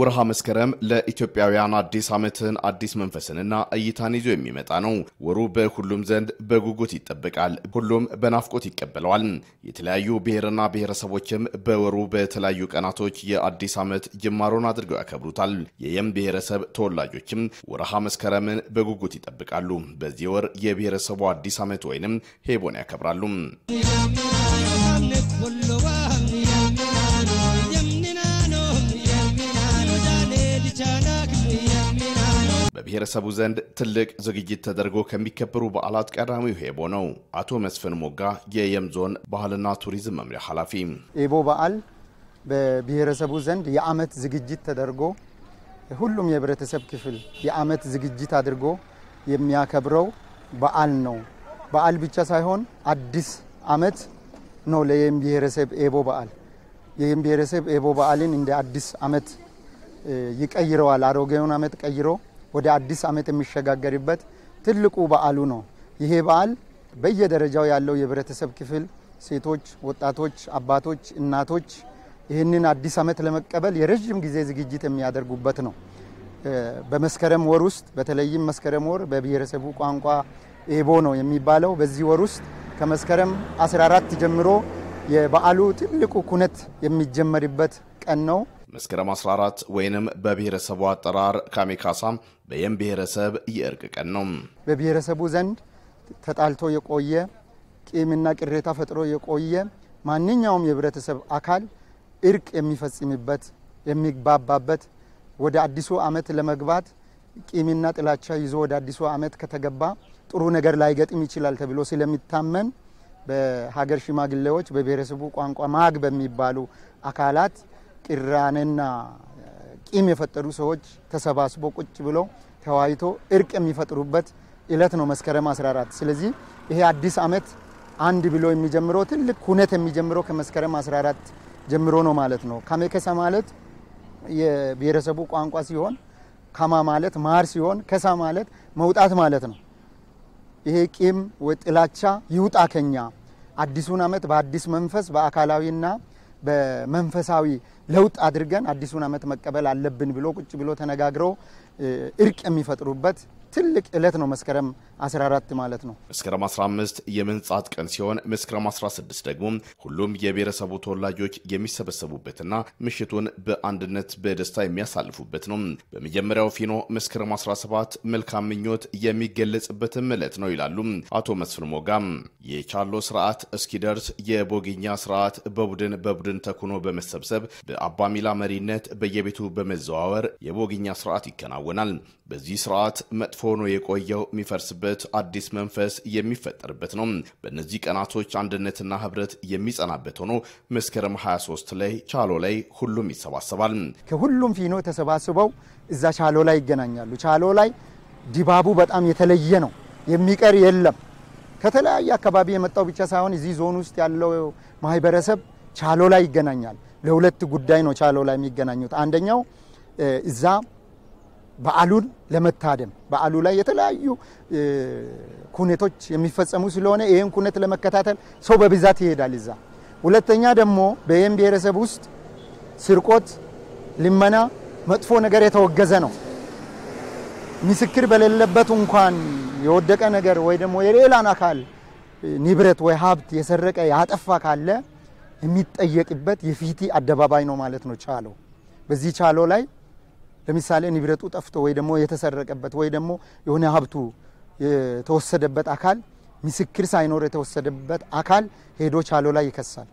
ወርሃ መስከረም ለኢትዮጵያውያን አዲስ ዓመትን አዲስ መንፈስንና እይታን ይዞ የሚመጣ ነው። ወሩ በሁሉም ዘንድ በጉጉት ይጠበቃል። ሁሉም በናፍቆት ይቀበለዋል። የተለያዩ ብሔርና ብሔረሰቦችም በወሩ በተለያዩ ቀናቶች የአዲስ ዓመት ጅማሮን አድርገው ያከብሩታል። የየም ብሔረሰብ ተወላጆችም ወርሃ መስከረምን በጉጉት ይጠብቃሉ። በዚህ ወር የብሔረሰቡ አዲስ ዓመት ወይንም ሄቦን ያከብራሉ። በብሔረሰቡ ዘንድ ትልቅ ዝግጅት ተደርጎ ከሚከበሩ በዓላት ቀዳሚው ሄቦ ነው። አቶ መስፍን ሞጋ የየም ዞን ባህልና ቱሪዝም መምሪያ ኃላፊ፣ ኤቦ በዓል በብሔረሰቡ ዘንድ የዓመት ዝግጅት ተደርጎ ሁሉም የህብረተሰብ ክፍል የዓመት ዝግጅት አድርጎ የሚያከብረው በዓል ነው። በዓል ብቻ ሳይሆን አዲስ ዓመት ነው ለየም ብሔረሰብ ኤቦ በዓል። የየም ብሔረሰብ ኤቦ በዓልን እንደ አዲስ አመት ይቀይረዋል። አሮጌውን አመት ቀይሮ ወደ አዲስ አመት የሚሸጋገርበት ትልቁ በዓሉ ነው። ይሄ በዓል በየደረጃው ያለው የህብረተሰብ ክፍል ሴቶች፣ ወጣቶች፣ አባቶች፣ እናቶች ይህንን አዲስ አመት ለመቀበል የረዥም ጊዜ ዝግጅት የሚያደርጉበት ነው። በመስከረም ወር ውስጥ በተለይም መስከረም ወር በብሔረሰቡ ቋንቋ ኤቦ ነው የሚባለው። በዚህ ወር ውስጥ ከመስከረም 14 ጀምሮ የበዓሉ ትልቁ ኩነት የሚጀመርበት ቀን ነው። መስከረም 14 ወይንም በብሔረሰቡ አጠራር ካሜካሳ በየም ብሔረሰብ የእርቅ ቀን ነው። በብሔረሰቡ ዘንድ ተጣልቶ የቆየ ቂምና ቅሬታ ፈጥሮ የቆየ ማንኛውም የህብረተሰብ አካል እርቅ የሚፈጽምበት የሚግባባበት ወደ አዲሱ ዓመት ለመግባት ቂምና ጥላቻ ይዞ ወደ አዲሱ ዓመት ከተገባ ጥሩ ነገር ላይገጥም ይችላል ተብሎ ስለሚታመን በሀገር ሽማግሌዎች በብሔረሰቡ ቋንቋ ማግ በሚባሉ አካላት ቅራኔና ቂም የፈጠሩ ሰዎች ተሰባስቦ ቁጭ ብሎ ተዋይቶ እርቅ የሚፈጥሩበት እለት ነው መስከረም 14። ስለዚህ ይሄ አዲስ አመት አንድ ብሎ የሚጀምረው ትልቅ ሁነት የሚጀምረው ከመስከረም 14 ጀምሮ ነው ማለት ነው። ካሜከሳ ማለት የብሔረሰቡ ቋንቋ ሲሆን ካማ ማለት ማር ሲሆን ከሳ ማለት መውጣት ማለት ነው። ይሄ ቂም ወጥላቻ ይውጣ ከኛ። አዲሱን ዓመት በአዲስ መንፈስ በአካላዊና በመንፈሳዊ ለውጥ አድርገን አዲሱን ዓመት መቀበል አለብን ብሎ ቁጭ ብሎ ተነጋግረው እርቅ የሚፈጥሩበት ትልቅ ዕለት ነው መስከረም 14 ማለት ነው። መስከረም 15 የምንጻት ቀን ሲሆን መስከረም 16 ደግሞ ሁሉም የብሔረሰቡ ተወላጆች የሚሰበሰቡበትና ምሽቱን በአንድነት በደስታ የሚያሳልፉበት ነው። በመጀመሪያው ፊኖ መስከረም 17 መልካም ምኞት የሚገለጽበትም ዕለት ነው ይላሉ አቶ መስፍን ሞጋ። የቻሎ ስርዓት እስኪደርስ የቦግኛ ስርዓት በቡድን በቡድን ተኩኖ በመሰብሰብ በአባሚላ መሪነት በየቤቱ በመዘዋወር የቦግኛ ስርዓት ይከናወናል። በዚህ ስርዓት መጥፎ ሆኖ የቆየው የሚፈርስበት ህብረት አዲስ መንፈስ የሚፈጠርበት ነው። በእነዚህ ቀናቶች አንድነትና ህብረት የሚጸናበት ሆኖ መስከረም 23 ላይ ቻሎ ላይ ሁሉም ይሰባሰባል። ከሁሉም ፊኖ ተሰባስበው እዛ ቻሎ ላይ ይገናኛሉ። ቻሎ ላይ ድባቡ በጣም የተለየ ነው። የሚቀር የለም። ከተለያየ አካባቢ የመጣው ብቻ ሳይሆን እዚህ ዞን ውስጥ ያለው ማህበረሰብ ቻሎ ላይ ይገናኛል። ለሁለት ጉዳይ ነው ቻሎ ላይ የሚገናኙት። አንደኛው እዛ በዓሉን ለመታደም በዓሉ ላይ የተለያዩ ኩነቶች የሚፈጸሙ ስለሆነ ይህን ኩነት ለመከታተል ሰው በብዛት ይሄዳል እዛ። ሁለተኛ ደግሞ በይህም ብሔረሰብ ውስጥ ስርቆት፣ ልመና፣ መጥፎ ነገር የተወገዘ ነው። ምስክር በሌለበት እንኳን የወደቀ ነገር ወይ ደግሞ የሌላን አካል ንብረት ወይ ሀብት የሰረቀ ያጠፋ ካለ የሚጠየቅበት የፊቲ አደባባይ ነው ማለት ነው ቻሎ። በዚህ ቻሎ ላይ ለምሳሌ ንብረቱ ጠፍቶ ወይ ደግሞ የተሰረቀበት ወይ ደግሞ የሆነ ሀብቱ የተወሰደበት አካል ምስክር ሳይኖር የተወሰደበት አካል ሄዶ ቻሎ ላይ ይከሳል።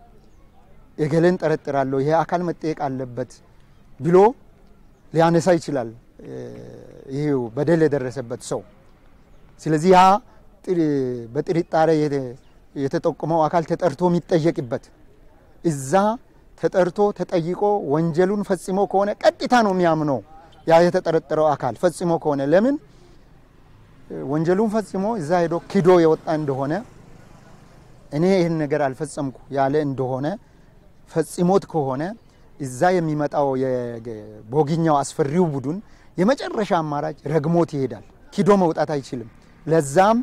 የገለን ጠረጥራለሁ ይሄ አካል መጠየቅ አለበት ብሎ ሊያነሳ ይችላል። ይሄው በደል የደረሰበት ሰው። ስለዚህ ያ በጥርጣሬ የተጠቆመው አካል ተጠርቶ የሚጠየቅበት እዛ ተጠርቶ ተጠይቆ ወንጀሉን ፈጽሞ ከሆነ ቀጥታ ነው የሚያምነው። ያ የተጠረጠረው አካል ፈጽሞ ከሆነ ለምን ወንጀሉን ፈጽሞ እዛ ሄዶ ክዶ የወጣ እንደሆነ እኔ ይህን ነገር አልፈጸምኩ ያለ እንደሆነ ፈጽሞት ከሆነ እዛ የሚመጣው የቦጊኛው አስፈሪው ቡድን የመጨረሻ አማራጭ ረግሞት ይሄዳል። ኪዶ መውጣት አይችልም። ለዛም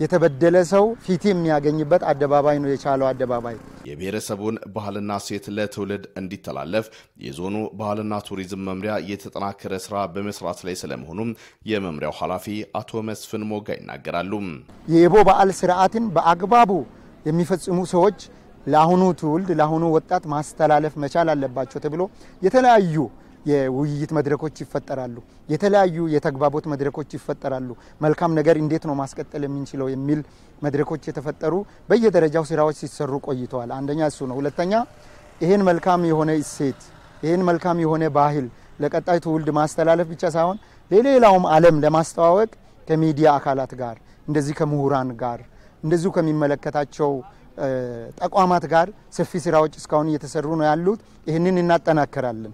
የተበደለ ሰው ፊት የሚያገኝበት አደባባይ ነው የቻለው አደባባይ። የብሔረሰቡን ባህልና ሴት ለትውልድ እንዲተላለፍ የዞኑ ባህልና ቱሪዝም መምሪያ የተጠናከረ ስራ በመስራት ላይ ስለመሆኑም የመምሪያው ኃላፊ አቶ መስፍን ሞጋ ይናገራሉ። የኤቦ በዓል ስርዓትን በአግባቡ የሚፈጽሙ ሰዎች ለአሁኑ ትውልድ ለአሁኑ ወጣት ማስተላለፍ መቻል አለባቸው ተብሎ የተለያዩ የውይይት መድረኮች ይፈጠራሉ። የተለያዩ የተግባቦት መድረኮች ይፈጠራሉ። መልካም ነገር እንዴት ነው ማስቀጠል የምንችለው የሚል መድረኮች የተፈጠሩ በየደረጃው ስራዎች ሲሰሩ ቆይተዋል። አንደኛ እሱ ነው። ሁለተኛ ይህን መልካም የሆነ እሴት ይህን መልካም የሆነ ባህል ለቀጣይ ትውልድ ማስተላለፍ ብቻ ሳይሆን ለሌላውም ዓለም ለማስተዋወቅ ከሚዲያ አካላት ጋር እንደዚህ ከምሁራን ጋር እንደዚሁ ከሚመለከታቸው ተቋማት ጋር ሰፊ ስራዎች እስካሁን እየተሰሩ ነው ያሉት። ይህንን እናጠናከራለን።